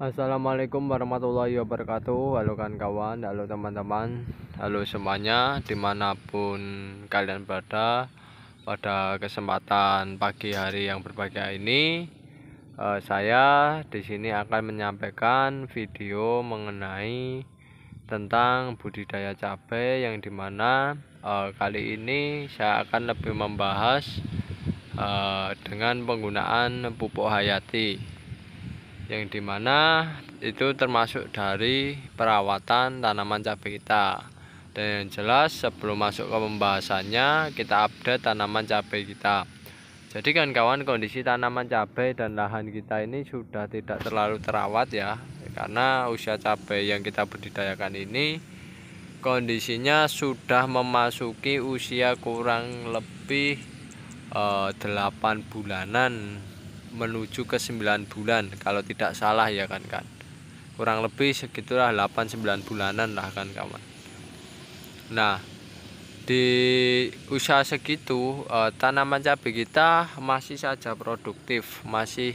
Assalamualaikum warahmatullahi wabarakatuh Halo kan kawan halo teman-teman Halo semuanya dimanapun kalian berada Pada kesempatan pagi hari yang berbahagia ini eh, Saya di sini akan menyampaikan video mengenai Tentang budidaya cabai yang dimana eh, Kali ini saya akan lebih membahas eh, Dengan penggunaan pupuk hayati yang dimana itu termasuk dari perawatan tanaman cabai kita dan yang jelas sebelum masuk ke pembahasannya kita update tanaman cabai kita jadi kan kawan kondisi tanaman cabai dan lahan kita ini sudah tidak terlalu terawat ya karena usia cabai yang kita budidayakan ini kondisinya sudah memasuki usia kurang lebih 8 eh, bulanan menuju ke 9 bulan kalau tidak salah ya kan kan kurang lebih sekitarlah 8-9 bulanan lah kan kawan nah di usaha segitu eh, tanaman cabai kita masih saja produktif masih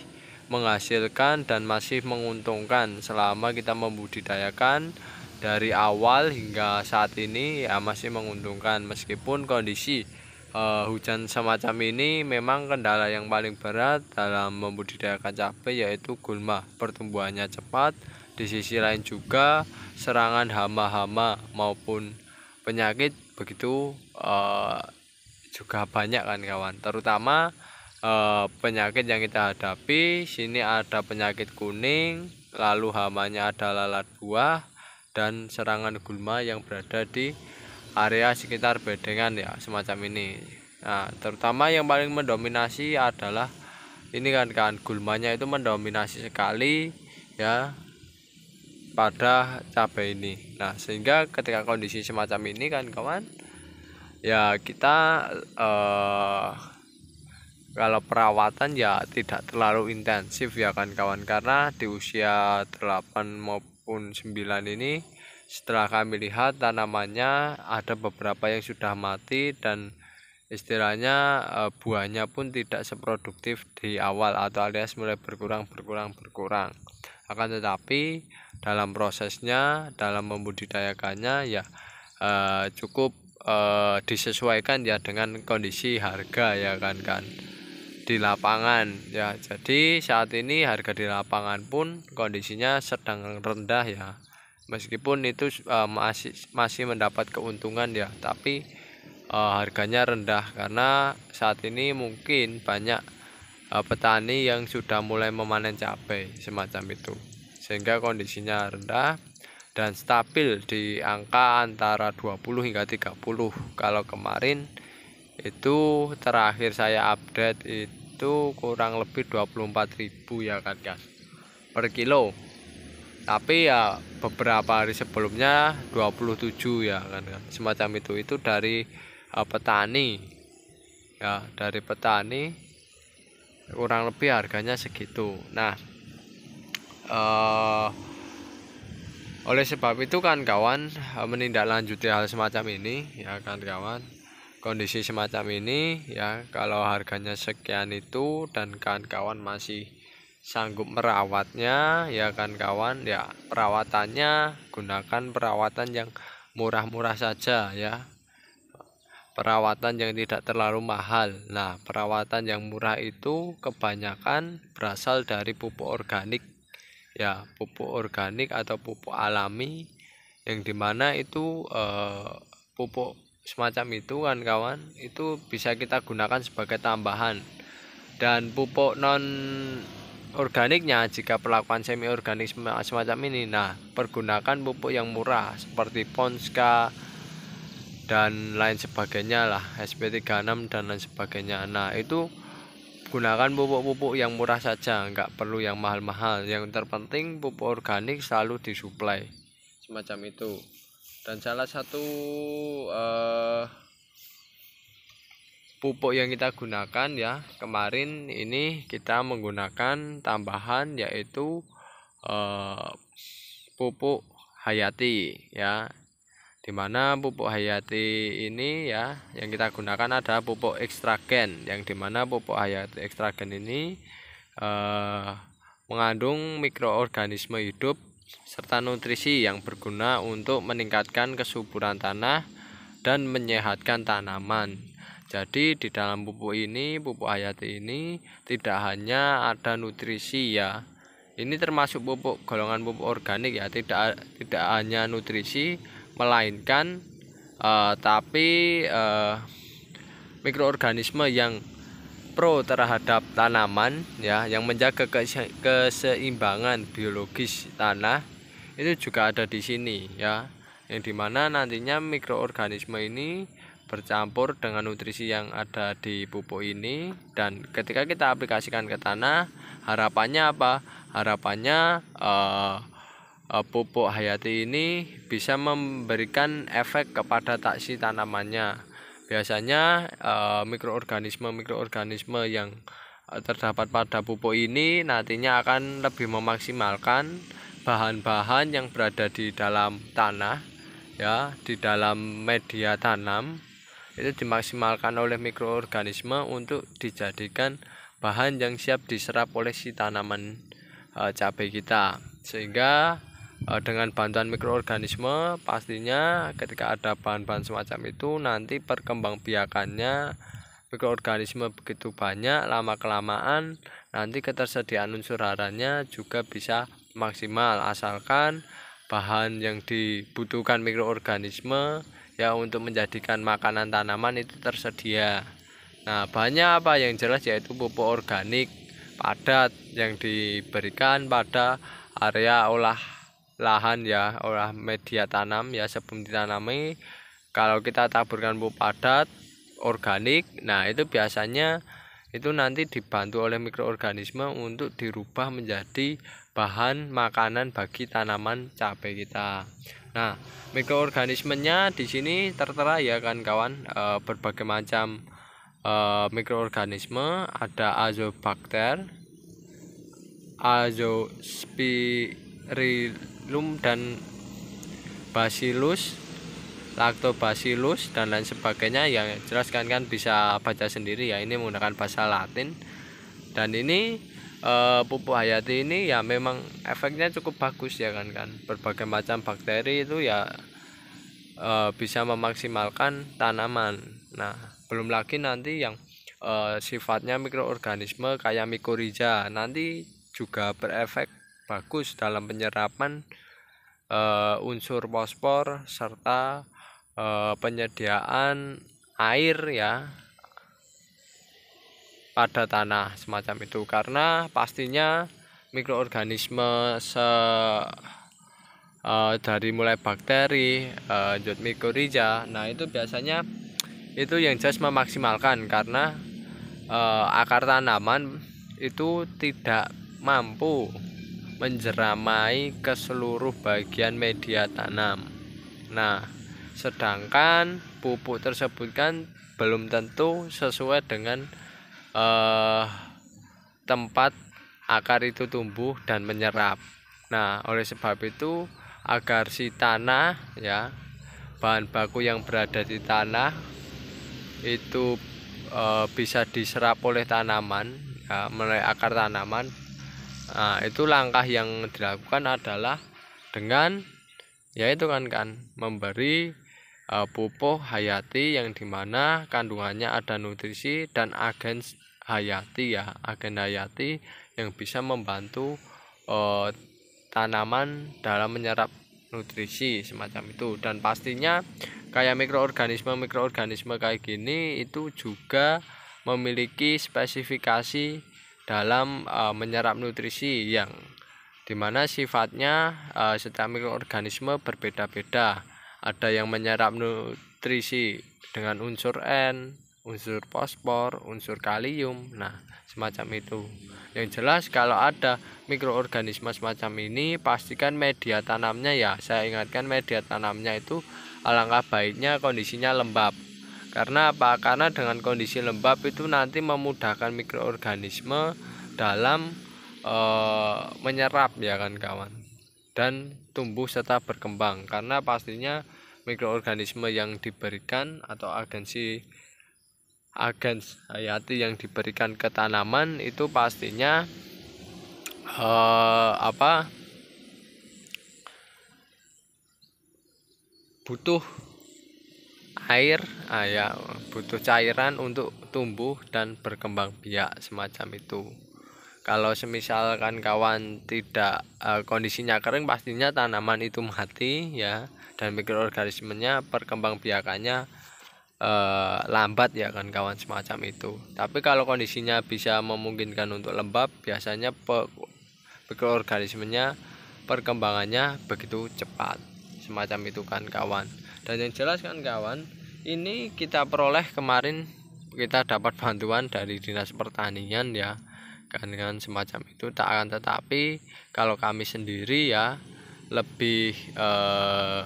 menghasilkan dan masih menguntungkan selama kita membudidayakan dari awal hingga saat ini ya masih menguntungkan meskipun kondisi uh, hujan semacam ini memang kendala yang paling berat dalam membudidayakan cabai yaitu gulma pertumbuhannya cepat di sisi lain juga serangan hama-hama maupun penyakit begitu uh, juga banyak kan kawan terutama uh, penyakit yang kita hadapi sini ada penyakit kuning lalu hamanya ada lalat buah dan serangan gulma yang berada di area sekitar bedengan ya semacam ini nah terutama yang paling mendominasi adalah ini kan kan gulmanya itu mendominasi sekali ya pada cabai ini nah sehingga ketika kondisi semacam ini kan kawan ya kita eh, kalau perawatan ya tidak terlalu intensif ya kan kawan karena di usia 8 maupun 9 ini setelah kami lihat tanamannya ada beberapa yang sudah mati dan istilahnya eh, buahnya pun tidak seproduktif di awal atau alias mulai berkurang berkurang berkurang akan tetapi dalam prosesnya dalam membudidayakannya ya eh, cukup eh, disesuaikan ya dengan kondisi harga ya kan kan di lapangan ya jadi saat ini harga di lapangan pun kondisinya sedang rendah ya meskipun itu uh, masih masih mendapat keuntungan ya tapi uh, harganya rendah karena saat ini mungkin banyak uh, petani yang sudah mulai memanen cabai semacam itu sehingga kondisinya rendah dan stabil di angka antara 20 hingga 30 kalau kemarin itu terakhir saya update itu kurang lebih 24.000 ya kan guys per kilo tapi ya beberapa hari sebelumnya 27 ya kan, kan semacam itu itu dari uh, petani ya dari petani kurang lebih harganya segitu nah uh, oleh sebab itu kan kawan uh, eh, menindaklanjuti hal semacam ini ya kan kawan kondisi semacam ini ya kalau harganya sekian itu dan kan kawan masih sanggup merawatnya ya kan kawan ya perawatannya gunakan perawatan yang murah-murah saja ya perawatan yang tidak terlalu mahal nah perawatan yang murah itu kebanyakan berasal dari pupuk organik ya pupuk organik atau pupuk alami yang dimana itu eh, pupuk semacam itu kan kawan itu bisa kita gunakan sebagai tambahan dan pupuk non organiknya jika perlakuan semi organik semacam ini nah pergunakan pupuk yang murah seperti Ponska dan lain sebagainya lah SP36 dan lain sebagainya nah itu gunakan pupuk-pupuk yang murah saja nggak perlu yang mahal-mahal yang terpenting pupuk organik selalu disuplai semacam itu dan salah satu uh, pupuk yang kita gunakan ya kemarin ini kita menggunakan tambahan yaitu eh, pupuk hayati ya dimana pupuk hayati ini ya yang kita gunakan ada pupuk ekstragen yang dimana pupuk hayati ekstragen ini eh, mengandung mikroorganisme hidup serta nutrisi yang berguna untuk meningkatkan kesuburan tanah dan menyehatkan tanaman jadi di dalam pupuk ini, pupuk hayati ini tidak hanya ada nutrisi ya. Ini termasuk pupuk golongan pupuk organik ya, tidak tidak hanya nutrisi melainkan uh, tapi uh, mikroorganisme yang pro terhadap tanaman ya yang menjaga keseimbangan biologis tanah itu juga ada di sini ya yang dimana nantinya mikroorganisme ini bercampur dengan nutrisi yang ada di pupuk ini dan ketika kita aplikasikan ke tanah harapannya apa harapannya uh, uh, pupuk hayati ini bisa memberikan efek kepada taksi tanamannya biasanya uh, mikroorganisme mikroorganisme yang terdapat pada pupuk ini nantinya akan lebih memaksimalkan bahan-bahan yang berada di dalam tanah ya di dalam media tanam itu dimaksimalkan oleh mikroorganisme untuk dijadikan bahan yang siap diserap oleh si tanaman e, cabai kita sehingga e, dengan bantuan mikroorganisme pastinya ketika ada bahan-bahan semacam itu nanti perkembangbiakannya mikroorganisme begitu banyak lama kelamaan nanti ketersediaan unsur haranya juga bisa maksimal asalkan bahan yang dibutuhkan mikroorganisme ya untuk menjadikan makanan tanaman itu tersedia. Nah, banyak apa yang jelas yaitu pupuk organik padat yang diberikan pada area olah lahan ya, olah media tanam ya sebelum ditanami. Kalau kita taburkan pupuk padat organik, nah itu biasanya itu nanti dibantu oleh mikroorganisme untuk dirubah menjadi bahan makanan bagi tanaman cabai kita. Nah, mikroorganismenya di sini tertera ya kan kawan e, berbagai macam e, mikroorganisme, ada azobakter, azospirillum dan bacillus, lactobacillus dan lain sebagainya yang jelaskan kan bisa baca sendiri ya ini menggunakan bahasa Latin. Dan ini uh, pupuk hayati ini ya memang efeknya cukup bagus ya kan kan berbagai macam bakteri itu ya uh, bisa memaksimalkan tanaman nah belum lagi nanti yang uh, sifatnya mikroorganisme kayak mikoriza nanti juga berefek bagus dalam penyerapan uh, unsur fosfor serta uh, penyediaan air ya pada tanah semacam itu karena pastinya mikroorganisme se uh, dari mulai bakteri, uh, jod mikoriza. Nah, itu biasanya itu yang jelas memaksimalkan karena uh, akar tanaman itu tidak mampu menjeramai ke seluruh bagian media tanam. Nah, sedangkan pupuk tersebut kan belum tentu sesuai dengan eh, tempat akar itu tumbuh dan menyerap. Nah, oleh sebab itu agar si tanah ya bahan baku yang berada di tanah itu e, bisa diserap oleh tanaman ya, melalui akar tanaman nah, itu langkah yang dilakukan adalah dengan yaitu kan kan memberi e, pupuk hayati yang dimana kandungannya ada nutrisi dan agen hayati ya agen hayati yang bisa membantu eh, tanaman dalam menyerap nutrisi semacam itu dan pastinya kayak mikroorganisme mikroorganisme kayak gini itu juga memiliki spesifikasi dalam uh, menyerap nutrisi yang dimana sifatnya uh, setiap mikroorganisme berbeda-beda ada yang menyerap nutrisi dengan unsur N unsur fosfor, unsur kalium. Nah, semacam itu. Yang jelas kalau ada mikroorganisme semacam ini, pastikan media tanamnya ya. Saya ingatkan media tanamnya itu alangkah baiknya kondisinya lembab. Karena apa? Karena dengan kondisi lembab itu nanti memudahkan mikroorganisme dalam e, menyerap ya kan kawan. Dan tumbuh serta berkembang karena pastinya mikroorganisme yang diberikan atau agensi agen hayati yang diberikan ke tanaman itu pastinya eh, apa butuh air ah ya butuh cairan untuk tumbuh dan berkembang biak semacam itu kalau semisalkan kawan tidak eh, kondisinya kering pastinya tanaman itu mati ya dan mikroorganismenya perkembang biakannya Eh, lambat ya kan kawan semacam itu. Tapi kalau kondisinya bisa memungkinkan untuk lembab, biasanya pe mikroorganismenya perkembangannya begitu cepat. Semacam itu kan kawan. Dan yang jelas kan kawan, ini kita peroleh kemarin kita dapat bantuan dari Dinas Pertanian ya kan kan semacam itu tak akan tetapi kalau kami sendiri ya lebih eh,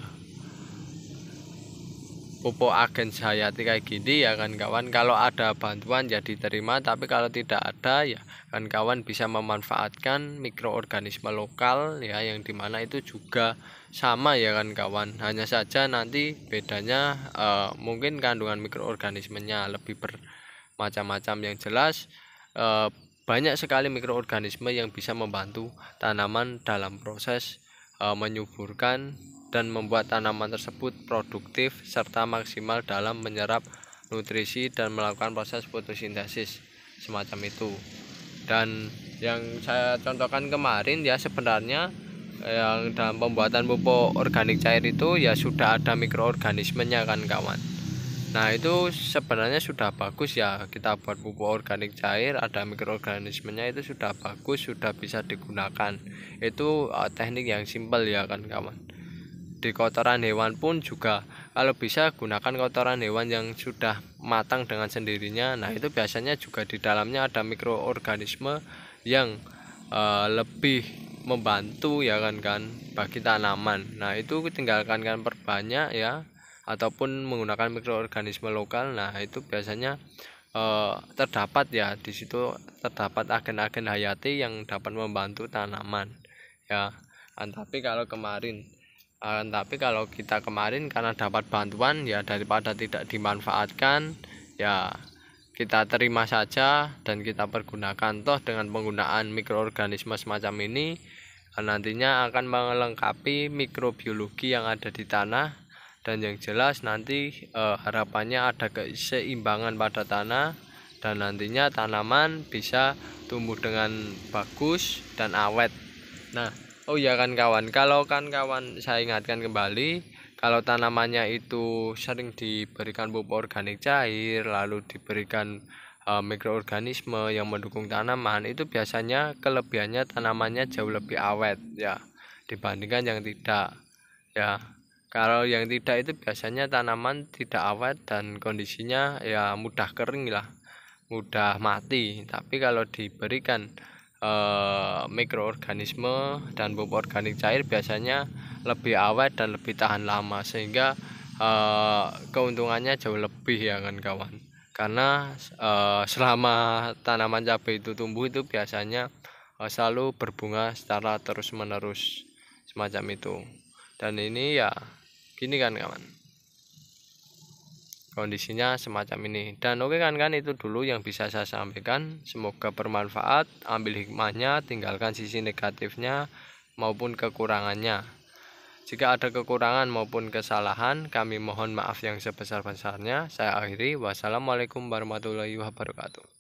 pupuk agen sayati kayak gini ya kan kawan kalau ada bantuan ya terima, tapi kalau tidak ada ya kan kawan bisa memanfaatkan mikroorganisme lokal ya yang dimana itu juga sama ya kan kawan hanya saja nanti bedanya uh, mungkin kandungan mikroorganismenya lebih bermacam-macam yang jelas uh, banyak sekali mikroorganisme yang bisa membantu tanaman dalam proses uh, menyuburkan dan membuat tanaman tersebut produktif serta maksimal dalam menyerap nutrisi dan melakukan proses fotosintesis semacam itu. Dan yang saya contohkan kemarin ya sebenarnya eh, yang dalam pembuatan pupuk organik cair itu ya sudah ada mikroorganismenya kan kawan. Nah itu sebenarnya sudah bagus ya kita buat pupuk organik cair ada mikroorganismenya itu sudah bagus sudah bisa digunakan itu eh, teknik yang simpel ya kan kawan di kotoran hewan pun juga kalau bisa gunakan kotoran hewan yang sudah matang dengan sendirinya nah itu biasanya juga di dalamnya ada mikroorganisme yang uh, lebih membantu ya kan kan bagi tanaman nah itu tinggalkan kan perbanyak ya ataupun menggunakan mikroorganisme lokal nah itu biasanya uh, terdapat ya di situ terdapat agen-agen hayati yang dapat membantu tanaman ya nah, tapi kalau kemarin uh, tapi kalau kita kemarin karena dapat bantuan ya daripada tidak dimanfaatkan ya kita terima saja dan kita pergunakan toh dengan penggunaan mikroorganisme semacam ini eh, nantinya akan melengkapi mikrobiologi yang ada di tanah dan yang jelas nanti uh, harapannya ada keseimbangan pada tanah dan nantinya tanaman bisa tumbuh dengan bagus dan awet. Nah, Oh iya kan kawan, kalau kan kawan saya ingatkan kembali, kalau tanamannya itu sering diberikan pupuk organik cair, lalu diberikan uh, mikroorganisme yang mendukung tanaman, itu biasanya kelebihannya tanamannya jauh lebih awet ya dibandingkan yang tidak. Ya, kalau yang tidak itu biasanya tanaman tidak awet dan kondisinya ya mudah kering lah, mudah mati. Tapi kalau diberikan Eh, mikroorganisme dan pupuk organik cair biasanya lebih awet dan lebih tahan lama sehingga uh, keuntungannya jauh lebih ya kan kawan karena uh, selama tanaman cabai itu tumbuh itu biasanya uh, selalu berbunga secara terus menerus semacam itu dan ini ya gini kan kawan kondisinya semacam ini dan oke okay kan kan itu dulu yang bisa saya sampaikan semoga bermanfaat ambil hikmahnya tinggalkan sisi negatifnya maupun kekurangannya jika ada kekurangan maupun kesalahan kami mohon maaf yang sebesar-besarnya saya akhiri wassalamualaikum warahmatullahi wabarakatuh